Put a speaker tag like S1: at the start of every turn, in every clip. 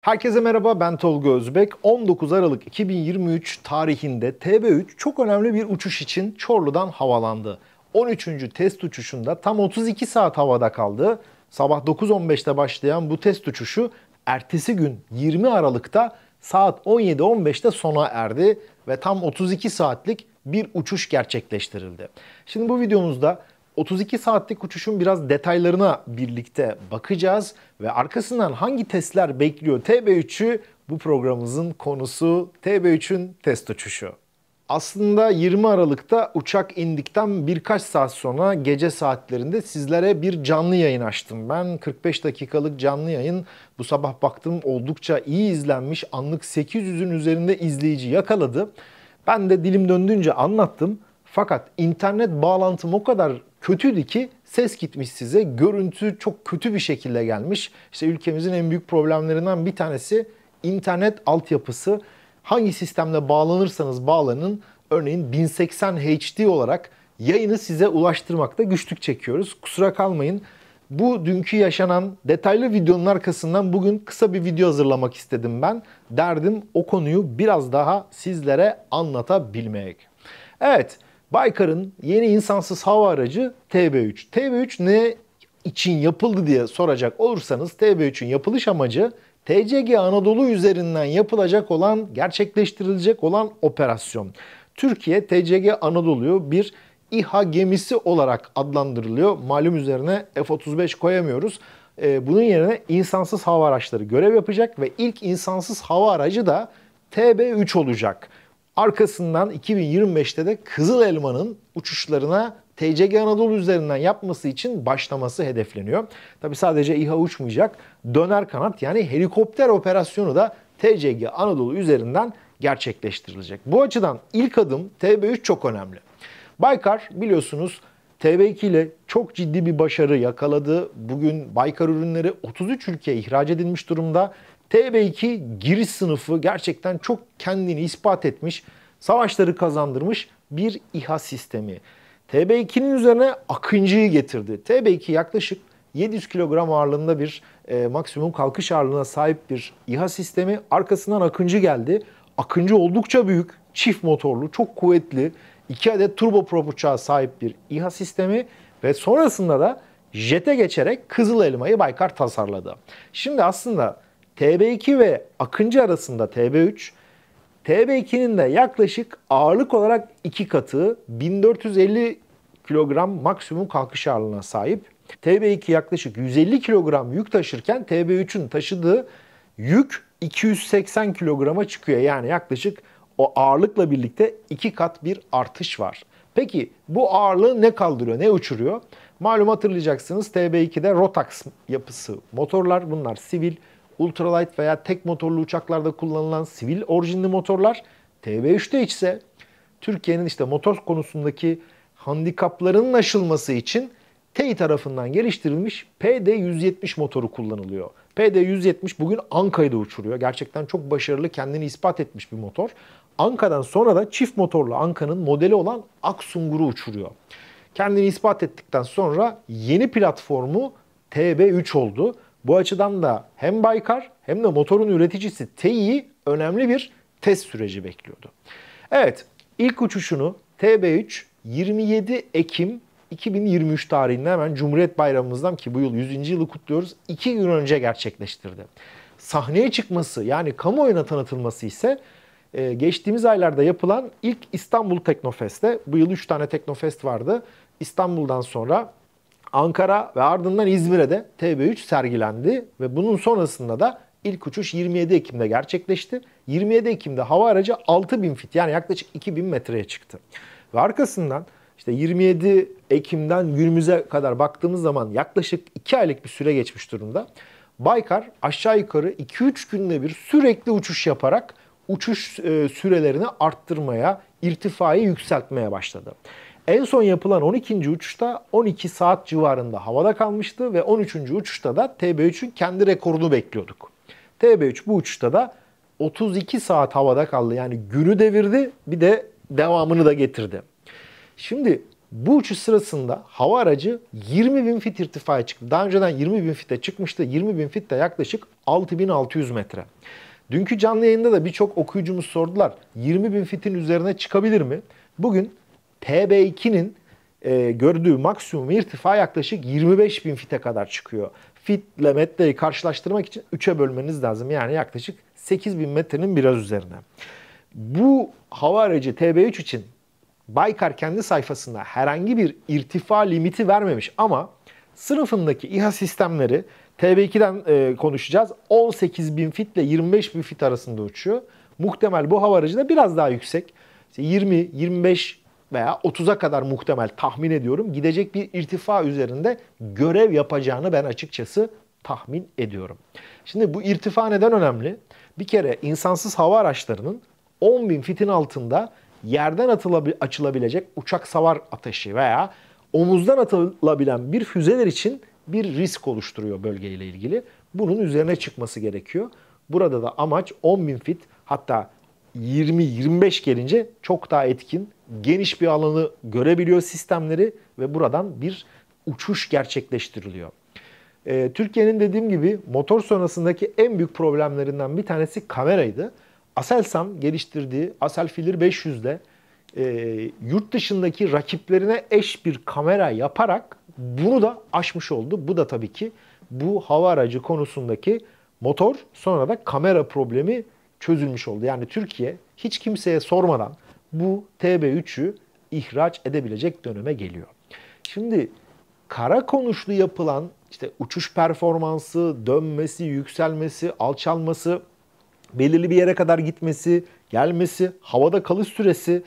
S1: Herkese merhaba ben Tolga Özbek. 19 Aralık 2023 tarihinde TB3 çok önemli bir uçuş için Çorlu'dan havalandı. 13. test uçuşunda tam 32 saat havada kaldı. Sabah 9.15'te başlayan bu test uçuşu ertesi gün 20 Aralık'ta saat 17.15'te sona erdi ve tam 32 saatlik bir uçuş gerçekleştirildi. Şimdi bu videomuzda 32 saatlik uçuşun biraz detaylarına birlikte bakacağız ve arkasından hangi testler bekliyor TB3'ü bu programımızın konusu TB3'ün test uçuşu. Aslında 20 Aralık'ta uçak indikten birkaç saat sonra gece saatlerinde sizlere bir canlı yayın açtım. Ben 45 dakikalık canlı yayın bu sabah baktım oldukça iyi izlenmiş. Anlık 800'ün üzerinde izleyici yakaladı. Ben de dilim döndüğünce anlattım. Fakat internet bağlantım o kadar kötüydü ki ses gitmiş size, görüntü çok kötü bir şekilde gelmiş. İşte ülkemizin en büyük problemlerinden bir tanesi internet altyapısı. Hangi sistemle bağlanırsanız bağlanın, örneğin 1080 HD olarak yayını size ulaştırmakta güçlük çekiyoruz. Kusura kalmayın. Bu dünkü yaşanan detaylı videonun arkasından bugün kısa bir video hazırlamak istedim ben. Derdim o konuyu biraz daha sizlere anlatabilmek. Evet, Baykar'ın yeni insansız hava aracı TB3. TB3 ne için yapıldı diye soracak olursanız TB3'ün yapılış amacı TCG Anadolu üzerinden yapılacak olan, gerçekleştirilecek olan operasyon. Türkiye TCG Anadolu'yu bir İHA gemisi olarak adlandırılıyor. Malum üzerine F-35 koyamıyoruz. Ee, bunun yerine insansız hava araçları görev yapacak ve ilk insansız hava aracı da TB3 olacak. Arkasından 2025'te de Kızıl Elma'nın uçuşlarına TCG Anadolu üzerinden yapması için başlaması hedefleniyor. Tabi sadece İHA uçmayacak. Döner kanat yani helikopter operasyonu da TCG Anadolu üzerinden gerçekleştirilecek. Bu açıdan ilk adım TB3 çok önemli. Baykar biliyorsunuz TB2 ile çok ciddi bir başarı yakaladı. Bugün Baykar ürünleri 33 ülkeye ihraç edilmiş durumda. TB2 giriş sınıfı gerçekten çok kendini ispat etmiş, savaşları kazandırmış bir İHA sistemi. TB2'nin üzerine Akıncı'yı getirdi. TB2 yaklaşık 700 kilogram ağırlığında bir e, maksimum kalkış ağırlığına sahip bir İHA sistemi. Arkasından Akıncı geldi. Akıncı oldukça büyük, çift motorlu, çok kuvvetli, iki adet turboprop uçağı sahip bir İHA sistemi ve sonrasında da jete geçerek Kızıl Elma'yı Baykar tasarladı. Şimdi aslında TB2 ve Akıncı arasında TB3, TB2'nin de yaklaşık ağırlık olarak iki katı 1450 kilogram maksimum kalkış ağırlığına sahip. TB2 yaklaşık 150 kilogram yük taşırken TB3'ün taşıdığı yük 280 kilograma çıkıyor. Yani yaklaşık o ağırlıkla birlikte iki kat bir artış var. Peki bu ağırlığı ne kaldırıyor, ne uçuruyor? Malum hatırlayacaksınız TB2'de Rotax yapısı motorlar bunlar sivil ultralight veya tek motorlu uçaklarda kullanılan sivil orijinli motorlar TB3'te ise Türkiye'nin işte motor konusundaki handikapların aşılması için TEİ tarafından geliştirilmiş PD-170 motoru kullanılıyor. PD-170 bugün Anka'yı da uçuruyor. Gerçekten çok başarılı, kendini ispat etmiş bir motor. Anka'dan sonra da çift motorlu Anka'nın modeli olan Aksungur'u uçuruyor. Kendini ispat ettikten sonra yeni platformu TB3 oldu. Bu açıdan da hem Baykar hem de motorun üreticisi TEİ önemli bir test süreci bekliyordu. Evet, ilk uçuşunu TB3 27 Ekim 2023 tarihinde hemen Cumhuriyet Bayramımızdan ki bu yıl 100. yılı kutluyoruz 2 gün önce gerçekleştirdi. Sahneye çıkması yani kamuoyuna tanıtılması ise e, geçtiğimiz aylarda yapılan ilk İstanbul Teknofest'te bu yıl 3 tane Teknofest vardı. İstanbul'dan sonra Ankara ve ardından İzmir'e de TB3 sergilendi ve bunun sonrasında da ilk uçuş 27 Ekim'de gerçekleşti. 27 Ekim'de hava aracı 6000 fit yani yaklaşık 2000 metreye çıktı. Ve arkasından işte 27 Ekim'den günümüze kadar baktığımız zaman yaklaşık 2 aylık bir süre geçmiş durumda. Baykar aşağı yukarı 2-3 günde bir sürekli uçuş yaparak uçuş e, sürelerini arttırmaya, irtifayı yükseltmeye başladı. En son yapılan 12. uçuşta 12 saat civarında havada kalmıştı ve 13. uçuşta da TB3'ün kendi rekorunu bekliyorduk. TB3 bu uçuşta da 32 saat havada kaldı. Yani günü devirdi bir de devamını da getirdi. Şimdi bu uçuş sırasında hava aracı 20 bin fit irtifaya çıktı. Daha önceden 20 bin fite çıkmıştı. 20 bin fit de yaklaşık 6600 metre. Dünkü canlı yayında da birçok okuyucumuz sordular. 20 bin fitin üzerine çıkabilir mi? Bugün TB2'nin e, gördüğü maksimum irtifa yaklaşık 25 bin fite kadar çıkıyor. Fit ile metreyi karşılaştırmak için 3'e bölmeniz lazım. Yani yaklaşık 8 bin metrenin biraz üzerine. Bu hava aracı TB3 için Baykar kendi sayfasında herhangi bir irtifa limiti vermemiş ama sınıfındaki İHA sistemleri TB2'den e, konuşacağız. 18 bin fit ile 25 bin fit arasında uçuyor. Muhtemel bu hava aracı da biraz daha yüksek. 20, 25, veya 30'a kadar muhtemel tahmin ediyorum gidecek bir irtifa üzerinde görev yapacağını ben açıkçası tahmin ediyorum. Şimdi bu irtifa neden önemli? Bir kere insansız hava araçlarının 10 bin fitin altında yerden atılabil- açılabilecek uçak savar ateşi veya omuzdan atılabilen bir füzeler için bir risk oluşturuyor bölgeyle ilgili. Bunun üzerine çıkması gerekiyor. Burada da amaç 10 bin fit hatta 20-25 gelince çok daha etkin, geniş bir alanı görebiliyor sistemleri ve buradan bir uçuş gerçekleştiriliyor. Ee, Türkiye'nin dediğim gibi motor sonrasındaki en büyük problemlerinden bir tanesi kameraydı. Aselsan geliştirdiği Aselfilir 500'de e, yurt dışındaki rakiplerine eş bir kamera yaparak bunu da aşmış oldu. Bu da tabii ki bu hava aracı konusundaki motor sonra da kamera problemi çözülmüş oldu. Yani Türkiye hiç kimseye sormadan bu TB3'ü ihraç edebilecek döneme geliyor. Şimdi kara konuşlu yapılan işte uçuş performansı, dönmesi, yükselmesi, alçalması, belirli bir yere kadar gitmesi, gelmesi, havada kalış süresi,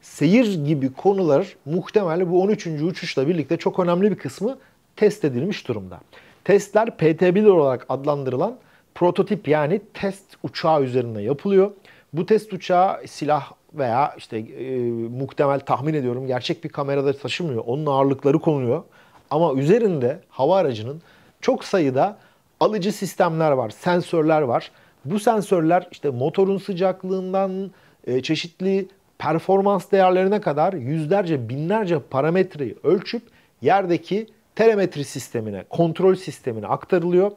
S1: seyir gibi konular muhtemelen bu 13. uçuşla birlikte çok önemli bir kısmı test edilmiş durumda. Testler PT1 olarak adlandırılan prototip yani test uçağı üzerinde yapılıyor. Bu test uçağı silah veya işte e, muhtemel tahmin ediyorum gerçek bir kamerada taşımıyor. Onun ağırlıkları konuluyor. Ama üzerinde hava aracının çok sayıda alıcı sistemler var, sensörler var. Bu sensörler işte motorun sıcaklığından e, çeşitli performans değerlerine kadar yüzlerce, binlerce parametreyi ölçüp yerdeki telemetri sistemine, kontrol sistemine aktarılıyor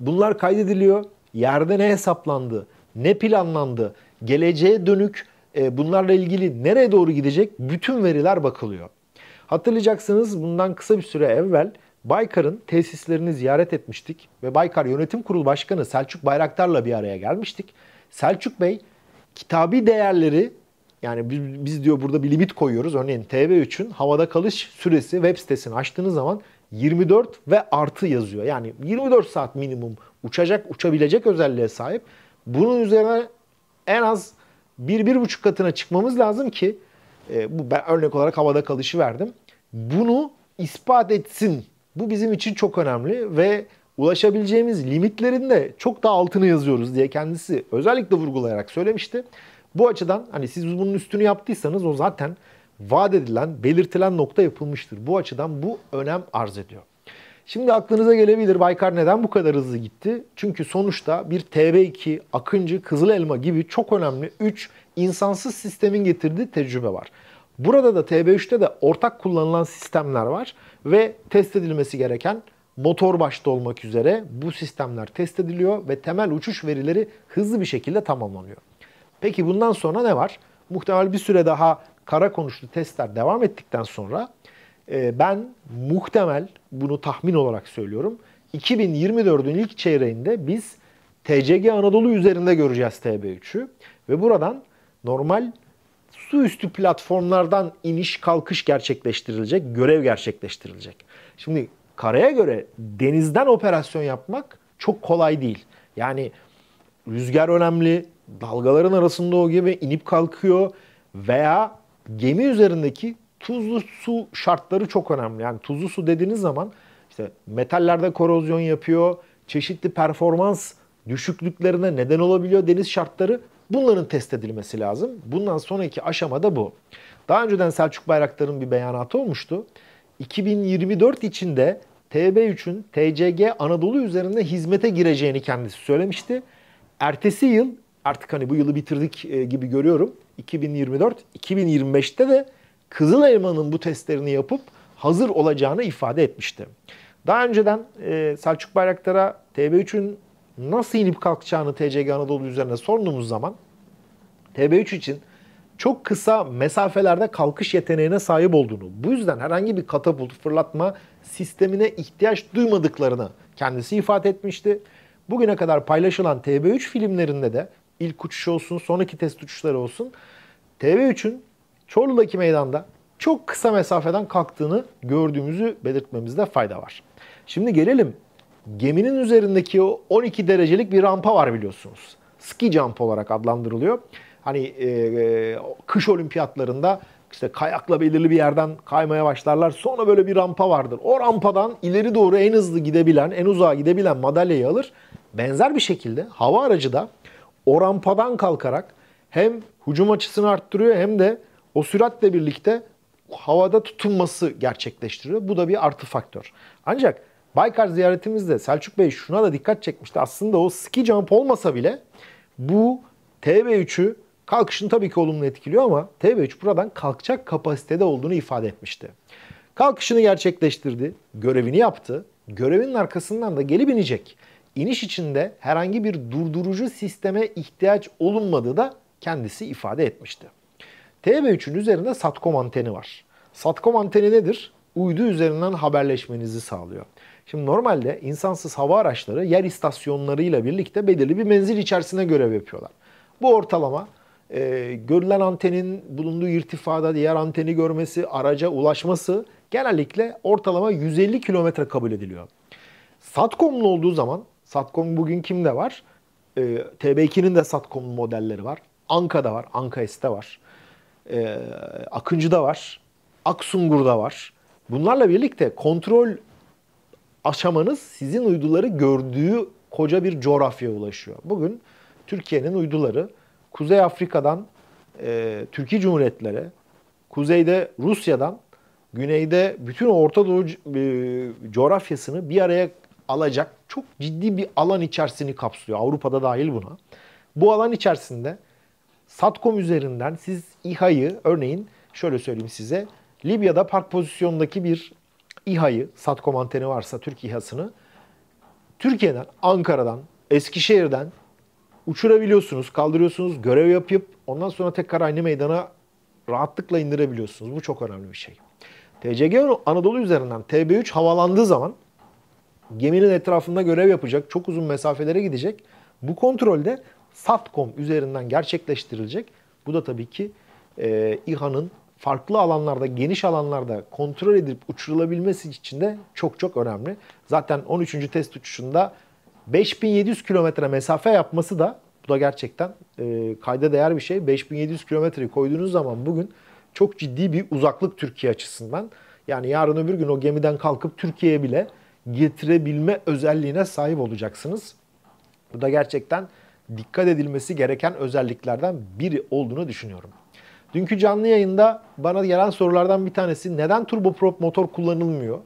S1: Bunlar kaydediliyor. Yerde ne hesaplandı? Ne planlandı? Geleceğe dönük e, bunlarla ilgili nereye doğru gidecek? Bütün veriler bakılıyor. Hatırlayacaksınız bundan kısa bir süre evvel Baykar'ın tesislerini ziyaret etmiştik ve Baykar Yönetim Kurulu Başkanı Selçuk Bayraktar'la bir araya gelmiştik. Selçuk Bey kitabi değerleri yani biz, biz diyor burada bir limit koyuyoruz. Örneğin TV3'ün havada kalış süresi web sitesini açtığınız zaman 24 ve artı yazıyor. Yani 24 saat minimum uçacak, uçabilecek özelliğe sahip. Bunun üzerine en az 1-1,5 katına çıkmamız lazım ki e, bu ben örnek olarak havada kalışı verdim. Bunu ispat etsin. Bu bizim için çok önemli ve ulaşabileceğimiz limitlerin de çok daha altını yazıyoruz diye kendisi özellikle vurgulayarak söylemişti. Bu açıdan hani siz bunun üstünü yaptıysanız o zaten vaat edilen, belirtilen nokta yapılmıştır. Bu açıdan bu önem arz ediyor. Şimdi aklınıza gelebilir Baykar neden bu kadar hızlı gitti? Çünkü sonuçta bir TB2, Akıncı, Kızıl Elma gibi çok önemli 3 insansız sistemin getirdiği tecrübe var. Burada da TB3'te de ortak kullanılan sistemler var ve test edilmesi gereken motor başta olmak üzere bu sistemler test ediliyor ve temel uçuş verileri hızlı bir şekilde tamamlanıyor. Peki bundan sonra ne var? Muhtemel bir süre daha kara konuşlu testler devam ettikten sonra e, ben muhtemel bunu tahmin olarak söylüyorum. 2024'ün ilk çeyreğinde biz TCG Anadolu üzerinde göreceğiz TB3'ü ve buradan normal su üstü platformlardan iniş kalkış gerçekleştirilecek, görev gerçekleştirilecek. Şimdi karaya göre denizden operasyon yapmak çok kolay değil. Yani rüzgar önemli, dalgaların arasında o gemi inip kalkıyor veya gemi üzerindeki tuzlu su şartları çok önemli. Yani tuzlu su dediğiniz zaman işte metallerde korozyon yapıyor, çeşitli performans düşüklüklerine neden olabiliyor deniz şartları. Bunların test edilmesi lazım. Bundan sonraki aşamada bu. Daha önceden Selçuk Bayraktar'ın bir beyanatı olmuştu. 2024 içinde TB3'ün TCG Anadolu üzerinde hizmete gireceğini kendisi söylemişti. Ertesi yıl artık hani bu yılı bitirdik e, gibi görüyorum. 2024, 2025'te de Kızıl Elma'nın bu testlerini yapıp hazır olacağını ifade etmişti. Daha önceden e, Selçuk Bayraktar'a TB3'ün nasıl inip kalkacağını TCG Anadolu üzerine sorduğumuz zaman TB3 için çok kısa mesafelerde kalkış yeteneğine sahip olduğunu, bu yüzden herhangi bir katapult fırlatma sistemine ihtiyaç duymadıklarını kendisi ifade etmişti. Bugüne kadar paylaşılan TB3 filmlerinde de ilk uçuşu olsun, sonraki test uçuşları olsun TV3'ün Çorlu'daki meydanda çok kısa mesafeden kalktığını gördüğümüzü belirtmemizde fayda var. Şimdi gelelim geminin üzerindeki o 12 derecelik bir rampa var biliyorsunuz. Ski jump olarak adlandırılıyor. Hani e, e, kış olimpiyatlarında işte kayakla belirli bir yerden kaymaya başlarlar. Sonra böyle bir rampa vardır. O rampadan ileri doğru en hızlı gidebilen, en uzağa gidebilen madalyayı alır. Benzer bir şekilde hava aracı da o rampadan kalkarak hem hücum açısını arttırıyor hem de o süratle birlikte havada tutunması gerçekleştiriyor. Bu da bir artı faktör. Ancak Baykar ziyaretimizde Selçuk Bey şuna da dikkat çekmişti. Aslında o ski jump olmasa bile bu TB3'ü kalkışın tabii ki olumlu etkiliyor ama TB3 buradan kalkacak kapasitede olduğunu ifade etmişti. Kalkışını gerçekleştirdi, görevini yaptı. Görevinin arkasından da gelip inecek iniş içinde herhangi bir durdurucu sisteme ihtiyaç olunmadığı da kendisi ifade etmişti. TB3'ün üzerinde SATCOM anteni var. SATCOM anteni nedir? Uydu üzerinden haberleşmenizi sağlıyor. Şimdi normalde insansız hava araçları yer istasyonlarıyla birlikte belirli bir menzil içerisinde görev yapıyorlar. Bu ortalama e, görülen antenin bulunduğu irtifada diğer anteni görmesi, araca ulaşması genellikle ortalama 150 kilometre kabul ediliyor. Satcom'lu olduğu zaman Satcom bugün kimde var? E, ee, TB2'nin de Satcom modelleri var. Anka'da var. Anka S'te var. E, Akıncı'da var. Aksungur'da var. Bunlarla birlikte kontrol aşamanız sizin uyduları gördüğü koca bir coğrafyaya ulaşıyor. Bugün Türkiye'nin uyduları Kuzey Afrika'dan e, Türkiye Cumhuriyetleri, kuzeyde Rusya'dan, güneyde bütün Orta Doğu e, coğrafyasını bir araya alacak çok ciddi bir alan içerisini kapsıyor. Avrupa'da dahil buna. Bu alan içerisinde Satcom üzerinden siz İHA'yı örneğin şöyle söyleyeyim size. Libya'da park pozisyonundaki bir İHA'yı, Satcom anteni varsa Türk İHA'sını Türkiye'den, Ankara'dan, Eskişehir'den uçurabiliyorsunuz, kaldırıyorsunuz, görev yapıp ondan sonra tekrar aynı meydana rahatlıkla indirebiliyorsunuz. Bu çok önemli bir şey. TCG Anadolu üzerinden TB3 havalandığı zaman geminin etrafında görev yapacak, çok uzun mesafelere gidecek. Bu kontrol de SATCOM üzerinden gerçekleştirilecek. Bu da tabii ki e, İHA'nın farklı alanlarda, geniş alanlarda kontrol edilip uçurulabilmesi için de çok çok önemli. Zaten 13. test uçuşunda 5700 kilometre mesafe yapması da bu da gerçekten e, kayda değer bir şey. 5700 kilometreyi koyduğunuz zaman bugün çok ciddi bir uzaklık Türkiye açısından. Yani yarın öbür gün o gemiden kalkıp Türkiye'ye bile getirebilme özelliğine sahip olacaksınız. Bu da gerçekten dikkat edilmesi gereken özelliklerden biri olduğunu düşünüyorum. Dünkü canlı yayında bana gelen sorulardan bir tanesi neden turboprop motor kullanılmıyor?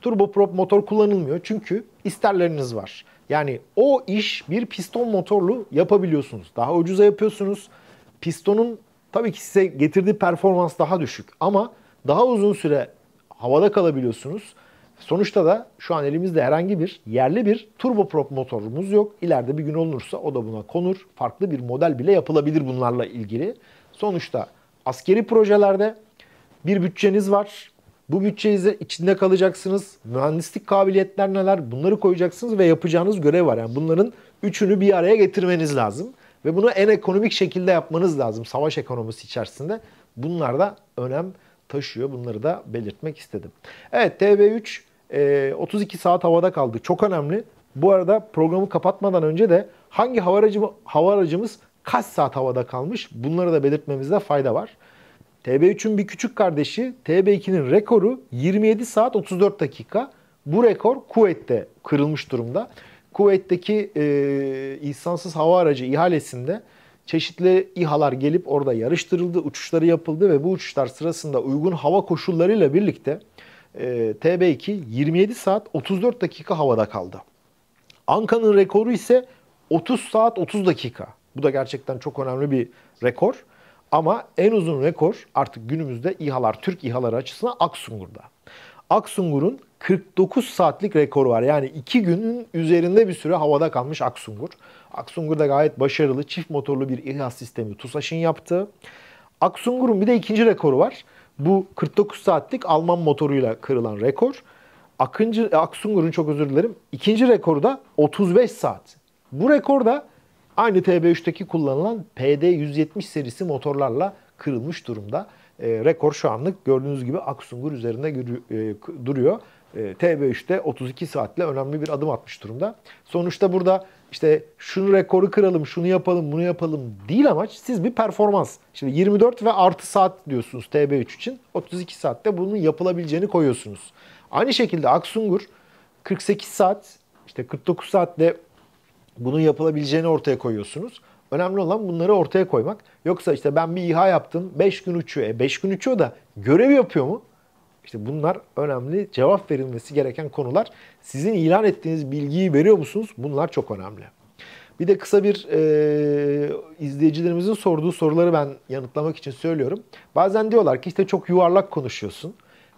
S1: Turboprop motor kullanılmıyor çünkü isterleriniz var. Yani o iş bir piston motorlu yapabiliyorsunuz. Daha ucuza yapıyorsunuz. Pistonun tabii ki size getirdiği performans daha düşük ama daha uzun süre havada kalabiliyorsunuz. Sonuçta da şu an elimizde herhangi bir yerli bir turboprop motorumuz yok. İleride bir gün olursa o da buna konur. Farklı bir model bile yapılabilir bunlarla ilgili. Sonuçta askeri projelerde bir bütçeniz var. Bu bütçenize içinde kalacaksınız. Mühendislik kabiliyetler neler? Bunları koyacaksınız ve yapacağınız görev var. Yani bunların üçünü bir araya getirmeniz lazım. Ve bunu en ekonomik şekilde yapmanız lazım savaş ekonomisi içerisinde. Bunlar da önem taşıyor. Bunları da belirtmek istedim. Evet TB3 32 e, saat havada kaldı. Çok önemli. Bu arada programı kapatmadan önce de hangi hava, aracı, hava aracımız kaç saat havada kalmış bunları da belirtmemizde fayda var. TB3'ün bir küçük kardeşi TB2'nin rekoru 27 saat 34 dakika. Bu rekor Kuveyt'te kırılmış durumda. Kuveyt'teki e, insansız hava aracı ihalesinde çeşitli İHA'lar gelip orada yarıştırıldı, uçuşları yapıldı ve bu uçuşlar sırasında uygun hava koşullarıyla birlikte e, TB2 27 saat 34 dakika havada kaldı. Anka'nın rekoru ise 30 saat 30 dakika. Bu da gerçekten çok önemli bir rekor. Ama en uzun rekor artık günümüzde İHA'lar, Türk İHA'ları açısından Aksungur'da. Aksungur'un 49 saatlik rekoru var. Yani 2 günün üzerinde bir süre havada kalmış Aksungur. Aksungur da gayet başarılı çift motorlu bir İHA sistemi TUSAŞ'ın yaptı. Aksungur'un bir de ikinci rekoru var. Bu 49 saatlik Alman motoruyla kırılan rekor. Akıncı, Aksungur'un çok özür dilerim. İkinci rekoru da 35 saat. Bu rekor da aynı TB3'teki kullanılan PD170 serisi motorlarla kırılmış durumda. E, rekor şu anlık gördüğünüz gibi Aksungur üzerinde yürü, e, duruyor. E, TB3'te 32 saatle önemli bir adım atmış durumda. Sonuçta burada işte şunu rekoru kıralım, şunu yapalım, bunu yapalım değil amaç. Siz bir performans. Şimdi 24 ve artı saat diyorsunuz TB3 için. 32 saatte bunun yapılabileceğini koyuyorsunuz. Aynı şekilde Aksungur 48 saat, işte 49 saatte bunun yapılabileceğini ortaya koyuyorsunuz. Önemli olan bunları ortaya koymak. Yoksa işte ben bir İHA yaptım 5 gün uçuyor. E gün uçuyor da görev yapıyor mu? İşte bunlar önemli cevap verilmesi gereken konular. Sizin ilan ettiğiniz bilgiyi veriyor musunuz? Bunlar çok önemli. Bir de kısa bir e, izleyicilerimizin sorduğu soruları ben yanıtlamak için söylüyorum. Bazen diyorlar ki işte çok yuvarlak konuşuyorsun.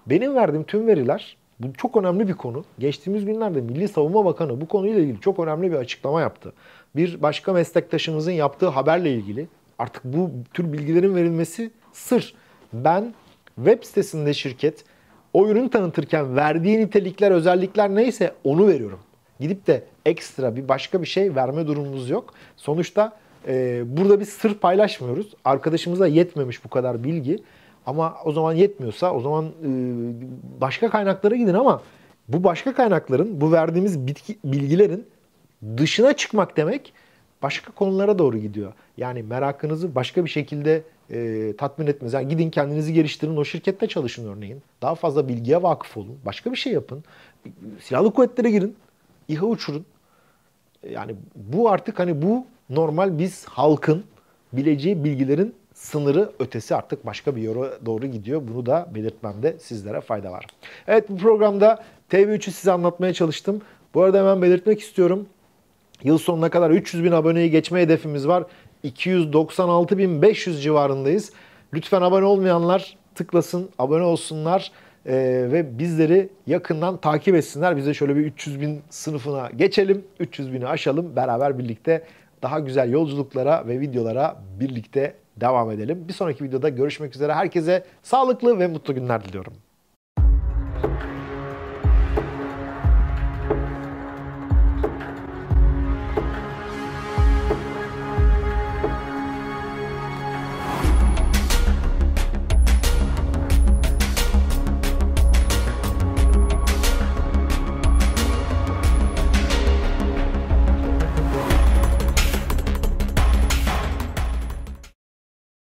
S1: Benim verdiğim tüm veriler bu çok önemli bir konu. Geçtiğimiz günlerde Milli Savunma Bakanı bu konuyla ilgili çok önemli bir açıklama yaptı bir başka meslektaşımızın yaptığı haberle ilgili. Artık bu tür bilgilerin verilmesi sır. Ben web sitesinde şirket o ürün tanıtırken verdiği nitelikler, özellikler neyse onu veriyorum. Gidip de ekstra bir başka bir şey verme durumumuz yok. Sonuçta e, burada bir sır paylaşmıyoruz. Arkadaşımıza yetmemiş bu kadar bilgi. Ama o zaman yetmiyorsa o zaman e, başka kaynaklara gidin ama bu başka kaynakların, bu verdiğimiz bitki, bilgilerin dışına çıkmak demek başka konulara doğru gidiyor. Yani merakınızı başka bir şekilde e, tatmin etmez. Yani gidin kendinizi geliştirin, o şirkette çalışın örneğin. Daha fazla bilgiye vakıf olun, başka bir şey yapın. Silahlı kuvvetlere girin, İHA uçurun. Yani bu artık hani bu normal biz halkın bileceği bilgilerin sınırı ötesi artık başka bir yere doğru gidiyor. Bunu da belirtmemde sizlere fayda var. Evet bu programda TV3'ü size anlatmaya çalıştım. Bu arada hemen belirtmek istiyorum. Yıl sonuna kadar 300 bin aboneyi geçme hedefimiz var. 296.500 civarındayız. Lütfen abone olmayanlar tıklasın, abone olsunlar e, ve bizleri yakından takip etsinler. Bize şöyle bir 300 bin sınıfına geçelim, 300 bini aşalım. Beraber birlikte daha güzel yolculuklara ve videolara birlikte devam edelim. Bir sonraki videoda görüşmek üzere. Herkese sağlıklı ve mutlu günler diliyorum.